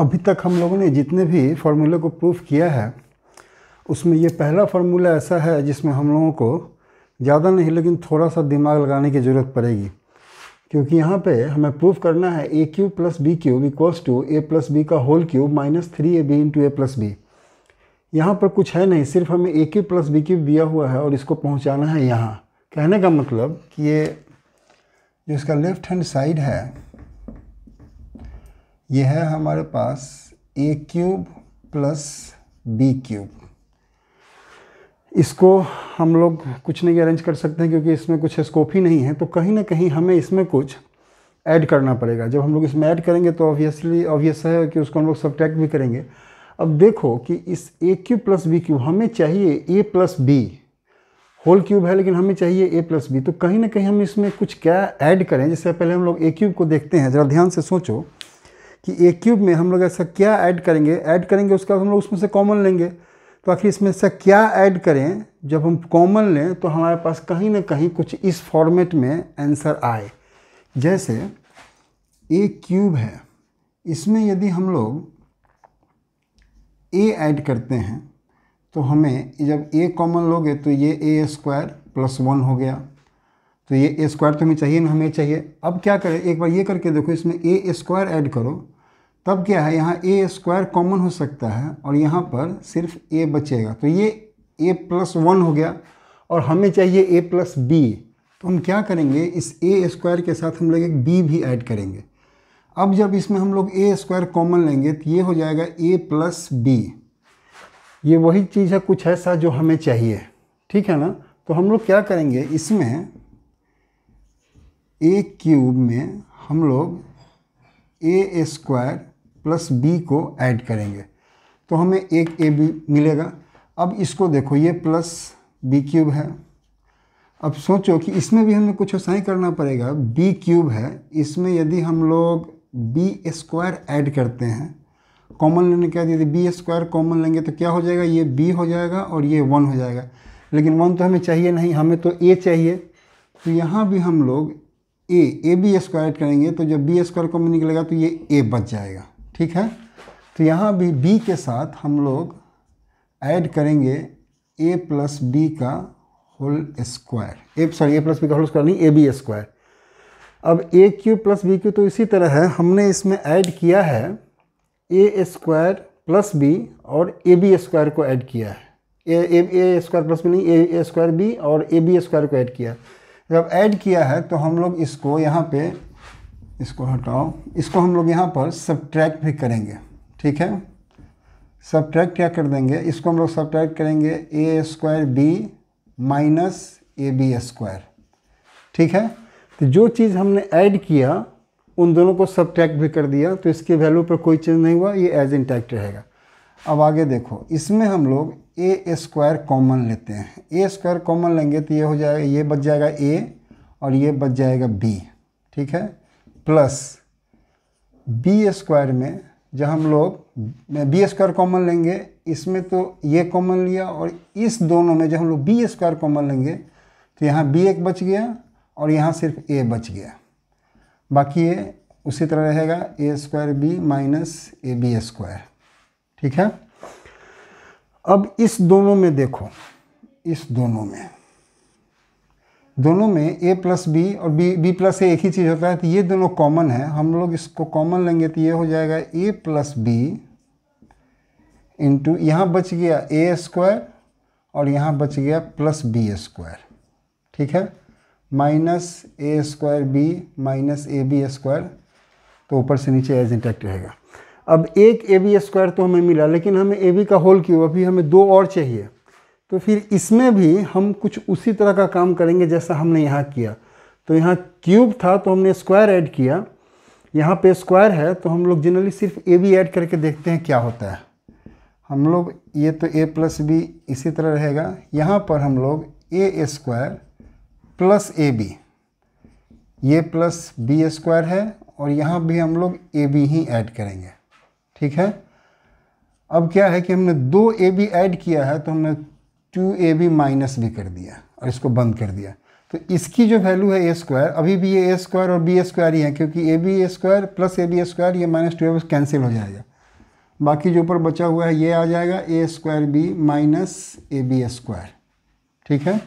अभी तक हम लोगों ने जितने भी फार्मूले को प्रूफ किया है उसमें ये पहला फार्मूला ऐसा है जिसमें हम लोगों को ज़्यादा नहीं लेकिन थोड़ा सा दिमाग लगाने की ज़रूरत पड़ेगी क्योंकि यहाँ पे हमें प्रूफ करना है A cube plus B cube equals to A plus B का whole cube minus three A B into A plus B यहाँ पर कुछ है नहीं सिर्फ हमें A cube plus B cube दिया हुआ है और इसको पहुँचाना है यहाँ कहने का मतलब कि ये जो इसका लेफ्ट हैंड साइड है ये है हमारे पास A cube plus B cube इसको हम लोग कुछ नहीं अरेंज कर सकते हैं क्योंकि इसमें कुछ स्कोप ही नहीं है तो कहीं ना कहीं हमें इसमें कुछ ऐड करना पड़ेगा जब हम लोग इसमें ऐड करेंगे तो ऑब्वियसली ऑब्वियस है कि उसको हम लोग सब्ट्रैक्ट भी करेंगे अब देखो कि इस A cube plus B cube हमें चाहिए A plus B whole cube है लेकिन हमें चाहिए ए प्लस बी तो कहीं ना कहीं हम इसमें कुछ क्या ऐड करें जैसे पहले हम लोग ए क्यूब को देखते हैं ज़रा ध्यान से सोचो कि ए क्यूब में हम लोग ऐसा क्या ऐड करेंगे ऐड करेंगे उसके बाद हम लोग उसमें से कॉमन लेंगे तो आखिर इसमें से क्या ऐड करें जब हम कॉमन लें तो हमारे पास कहीं ना कहीं कुछ इस फॉर्मेट में आंसर आए जैसे ए क्यूब है इसमें यदि हम लोग ए ऐड करते हैं तो हमें जब ए कॉमन लोगे तो ये ए स्क्वायर प्लस वन हो गया तो ये ए स्क्वायर तो हमें चाहिए ना हमें चाहिए अब क्या करें एक बार ये करके देखो इसमें ए स्क्वायर ऐड करो तब क्या है यहाँ ए स्क्वायर कॉमन हो सकता है और यहाँ पर सिर्फ ए बचेगा तो ये ए प्लस वन हो गया और हमें चाहिए ए प्लस बी तो हम क्या करेंगे इस ए स्क्वायर के साथ हम लोग एक बी भी ऐड करेंगे अब जब इसमें हम लोग ए स्क्वायर कॉमन लेंगे तो ये हो जाएगा ए प्लस बी ये वही चीज़ है कुछ ऐसा जो हमें चाहिए ठीक है ना तो हम लोग क्या करेंगे इसमें ए क्यूब में हम लोग ए स्क्वायर प्लस बी को ऐड करेंगे तो हमें एक ए बी मिलेगा अब इसको देखो ये प्लस बी क्यूब है अब सोचो कि इसमें भी हमें कुछ साइन करना पड़ेगा बी क्यूब है इसमें यदि हम लोग बी स्क्वायर ऐड करते हैं कॉमन लेने के बाद यदि बी स्क्वायर कॉमन लेंगे तो क्या हो जाएगा ये बी हो जाएगा और ये वन हो जाएगा लेकिन वन तो हमें चाहिए नहीं हमें तो ए चाहिए तो यहाँ भी हम लोग A A B square add करेंगे तो जब बी स्क्वायर कॉमन निकलेगा तो ये ए बच जाएगा ठीक है तो यहाँ भी b के साथ हम लोग ऐड करेंगे a प्लस बी का whole square A sorry A plus B का होल स्क्वायर नहीं ए बी स्क्वायर अब A cube plus B cube तो इसी तरह है हमने इसमें ऐड किया है ए स्क्वायर प्लस बी और ए बी स्क्वायर को ऐड किया है A A square plus B नहीं ए स्क्वायर बी और ए बी स्क्वायर को ऐड किया जब ऐड किया है तो हम लोग इसको यहाँ पे इसको हटाओ इसको हम लोग यहाँ पर सब भी करेंगे ठीक है सब क्या कर देंगे इसको हम लोग सब करेंगे A square B minus A B square ठीक है तो जो चीज़ हमने ऐड किया उन दोनों को सब भी कर दिया तो इसके वैल्यू पर कोई चेंज नहीं हुआ ये एज इंटैक्ट रहेगा अब आगे देखो इसमें हम लोग ए स्क्वायर कॉमन लेते हैं ए स्क्वायर कॉमन लेंगे तो ये हो जाएगा ये बच जाएगा ए और ये बच जाएगा बी ठीक है प्लस बी स्क्वायर में जब हम लोग बी स्क्वायर कॉमन लेंगे इसमें तो ये कॉमन लिया और इस दोनों में जब हम लोग बी स्क्वायर कॉमन लेंगे तो यहाँ बी एक बच गया और यहाँ सिर्फ ए बच गया बाकी ये उसी तरह रहेगा A square B minus A B square ठीक है अब इस दोनों में देखो इस दोनों में दोनों में ए प्लस बी और बी बी प्लस ए एक ही चीज़ होता है तो ये दोनों कॉमन है हम लोग इसको कॉमन लेंगे तो ये हो जाएगा ए प्लस बी इंटू यहाँ बच गया ए स्क्वायर और यहाँ बच गया प्लस बी स्क्वायर ठीक है minus A square B minus A B square तो ऊपर से नीचे एज इंटैक्ट रहेगा अब एक ए बी स्क्वायर तो हमें मिला लेकिन हमें ए बी का होल क्यों अभी हमें दो और चाहिए तो फिर इसमें भी हम कुछ उसी तरह का काम करेंगे जैसा हमने यहाँ किया तो यहाँ क्यूब था तो हमने स्क्वायर ऐड किया यहाँ पे स्क्वायर है तो हम लोग जनरली सिर्फ ए बी ऐड करके देखते हैं क्या होता है हम लोग ये तो ए प्लस बी इसी तरह रहेगा यहाँ पर हम लोग A square plus A B ये प्लस बी स्क्वायर है और यहाँ भी हम लोग ए बी ही ऐड करेंगे ठीक है अब क्या है कि हमने दो ए बी ऐड किया है तो हमने टू ए बी माइनस भी कर दिया और इसको बंद कर दिया तो इसकी जो वैल्यू है ए स्क्वायर अभी भी ये ए स्क्वायर और बी स्क्वायर ही है क्योंकि A B A square plus A B square ये माइनस टू कैंसिल हो जाएगा बाकी जो ऊपर बचा हुआ है ये आ जाएगा A square B minus A B square ठीक है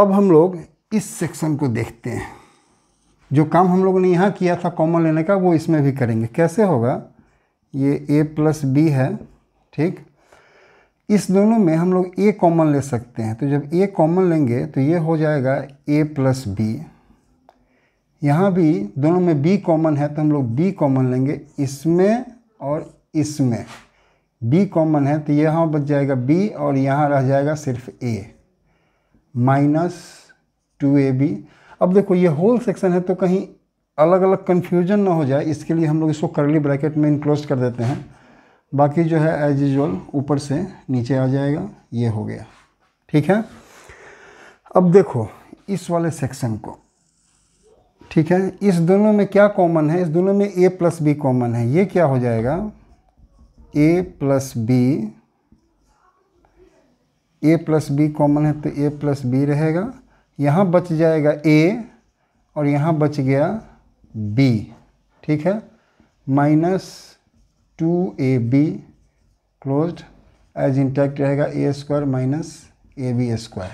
अब हम लोग इस सेक्शन को देखते हैं जो काम हम लोगों ने यहाँ किया था कॉमन लेने का वो इसमें भी करेंगे कैसे होगा ये ए प्लस बी है ठीक इस दोनों में हम लोग ए कॉमन ले सकते हैं तो जब ए कॉमन लेंगे तो ये हो जाएगा ए प्लस बी यहाँ भी दोनों में बी कॉमन है तो हम लोग बी कॉमन लेंगे इसमें और इसमें बी कॉमन है तो यहाँ बच जाएगा बी और यहाँ रह जाएगा सिर्फ A minus two A B अब देखो ये होल सेक्शन है तो कहीं अलग अलग कन्फ्यूजन ना हो जाए इसके लिए हम लोग इसको करली ब्रैकेट में इनक्लोज कर देते हैं बाकी जो है एज यूजल ऊपर से नीचे आ जाएगा ये हो गया ठीक है अब देखो इस वाले सेक्शन को ठीक है इस दोनों में क्या कॉमन है इस दोनों में ए प्लस बी कॉमन है ये क्या हो जाएगा A plus B A plus B common है तो ए प्लस बी रहेगा यहाँ बच जाएगा ए और यहाँ बच गया बी ठीक है minus two A B close as intact रहेगा A square minus A B square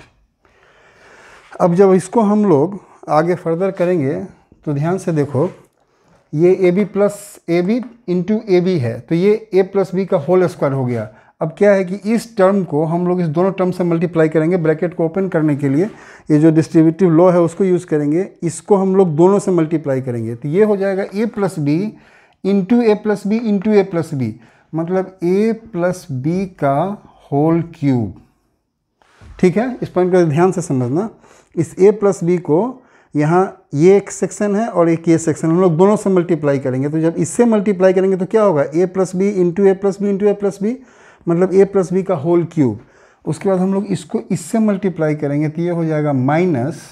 अब जब इसको हम लोग आगे फर्दर करेंगे तो ध्यान से देखो ये A B plus A B into A B है तो ये ए प्लस बी का होल स्क्वायर हो गया अब क्या है कि इस टर्म को हम लोग इस दोनों टर्म से मल्टीप्लाई करेंगे ब्रैकेट को ओपन करने के लिए ये जो डिस्ट्रीब्यूटिव लॉ है उसको यूज़ करेंगे इसको हम लोग दोनों से मल्टीप्लाई करेंगे तो ये हो जाएगा A plus B into A plus B into A plus B मतलब ए प्लस बी का होल क्यूब ठीक है इस पॉइंट को ध्यान से समझना इस ए प्लस बी को यहाँ ये एक सेक्शन है और एक ये सेक्शन हम लोग दोनों से मल्टीप्लाई करेंगे तो जब इससे मल्टीप्लाई करेंगे तो क्या होगा A plus B into A plus B into A plus B मतलब ए प्लस बी का होल क्यूब उसके बाद हम लोग इसको इससे मल्टीप्लाई करेंगे तो ये हो जाएगा minus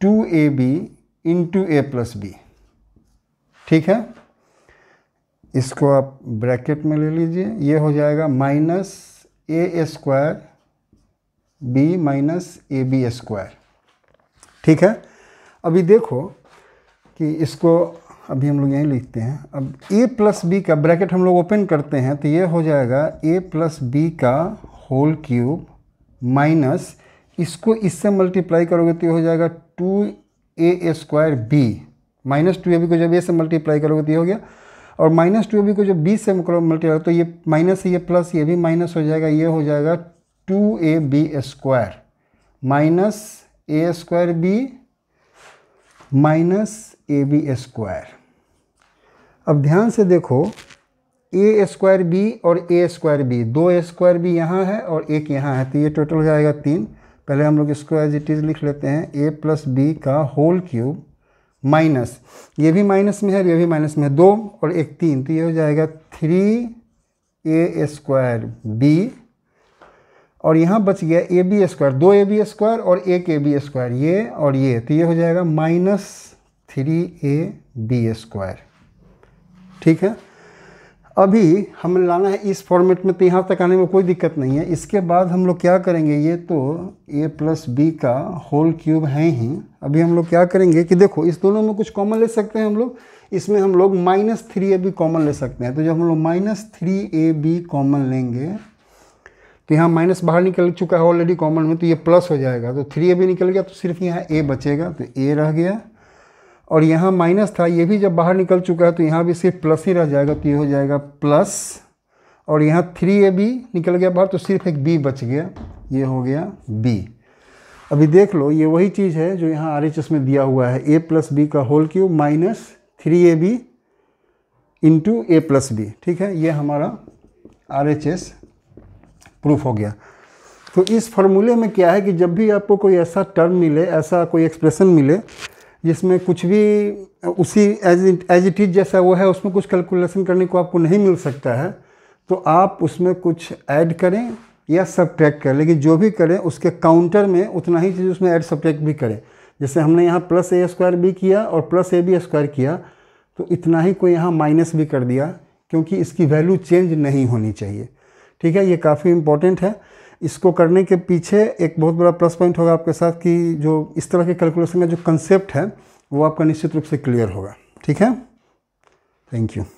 two A B into A plus B ठीक है इसको आप ब्रैकेट में ले लीजिए ये हो जाएगा minus A square B minus A B square ठीक है अभी देखो कि इसको अभी हम लोग यहीं लिखते हैं अब ए प्लस बी का ब्रैकेट हम लोग ओपन करते हैं तो ये हो जाएगा ए प्लस बी का होल क्यूब माइनस इसको इससे मल्टीप्लाई करोगे तो ये हो जाएगा two A square B minus two A B को जब ए से मल्टीप्लाई करोगे तो ये हो गया और माइनस टू ए बी को जब बी से मल्टीप्लाई तो ये माइनस ये प्लस ये भी माइनस हो जाएगा ये हो जाएगा two A B square minus A square B minus A B square अब ध्यान से देखो ए स्क्वायर बी और ए स्क्वायर बी दो स्क्वायर बी यहाँ है और एक यहाँ है तो ये टोटल हो जाएगा तीन पहले हम लोग स्क्वायर जिटीज इट इज़ लिख लेते हैं ए प्लस बी का होल क्यूब माइनस ये भी माइनस में है ये भी माइनस में है दो और एक तीन तो ये हो जाएगा थ्री ए स्क्वायर बी और यहाँ बच गया ए बी स्क्वायर दो ए बी स्क्वायर और एक ए बी स्क्वायर ये और ये तो ये हो जाएगा minus three A B square ठीक है अभी हमें लाना है इस फॉर्मेट में तो यहाँ तक आने में कोई दिक्कत नहीं है इसके बाद हम लोग क्या करेंगे ये तो ए प्लस बी का होल क्यूब है ही अभी हम लोग क्या करेंगे कि देखो इस दोनों में कुछ कॉमन ले सकते हैं हम लोग इसमें हम लोग minus three A B common ले सकते हैं तो जब हम लोग minus three A B common लेंगे तो यहाँ माइनस बाहर निकल चुका है ऑलरेडी कॉमन में तो ये प्लस हो जाएगा तो थ्री ए बी निकल गया तो सिर्फ यहाँ ए बचेगा तो ए रह गया और यहाँ माइनस था ये भी जब बाहर निकल चुका है तो यहाँ भी सिर्फ प्लस ही रह जाएगा तो ये हो जाएगा प्लस और यहाँ थ्री ए बी निकल गया बाहर तो सिर्फ एक बी बच गया ये हो गया बी अभी देख लो ये वही चीज़ है जो यहाँ आर एच एस में दिया हुआ है ए प्लस बी का whole cube minus three A B into A plus B ठीक है ये हमारा आर एच एस प्रूफ हो गया तो इस फार्मूले में क्या है कि जब भी आपको कोई ऐसा टर्म मिले ऐसा कोई एक्सप्रेशन मिले जिसमें कुछ भी उसी एज एज इट इज़ जैसा वो है उसमें कुछ कैलकुलेशन करने को आपको नहीं मिल सकता है तो आप उसमें कुछ ऐड करें या ट्रैक करें लेकिन जो भी करें उसके काउंटर में उतना ही चीज़ उसमें ऐड ट्रैक भी करें जैसे हमने यहाँ प्लस ए स्क्वायर भी किया और प्लस ए बी स्क्वायर किया तो इतना ही को यहाँ माइनस भी कर दिया क्योंकि इसकी वैल्यू चेंज नहीं होनी चाहिए ठीक है ये काफ़ी इम्पोर्टेंट है इसको करने के पीछे एक बहुत बड़ा प्लस पॉइंट होगा आपके साथ कि जो इस तरह के कैलकुलेशन का जो कंसेप्ट है वो आपका निश्चित रूप से क्लियर होगा ठीक है थैंक यू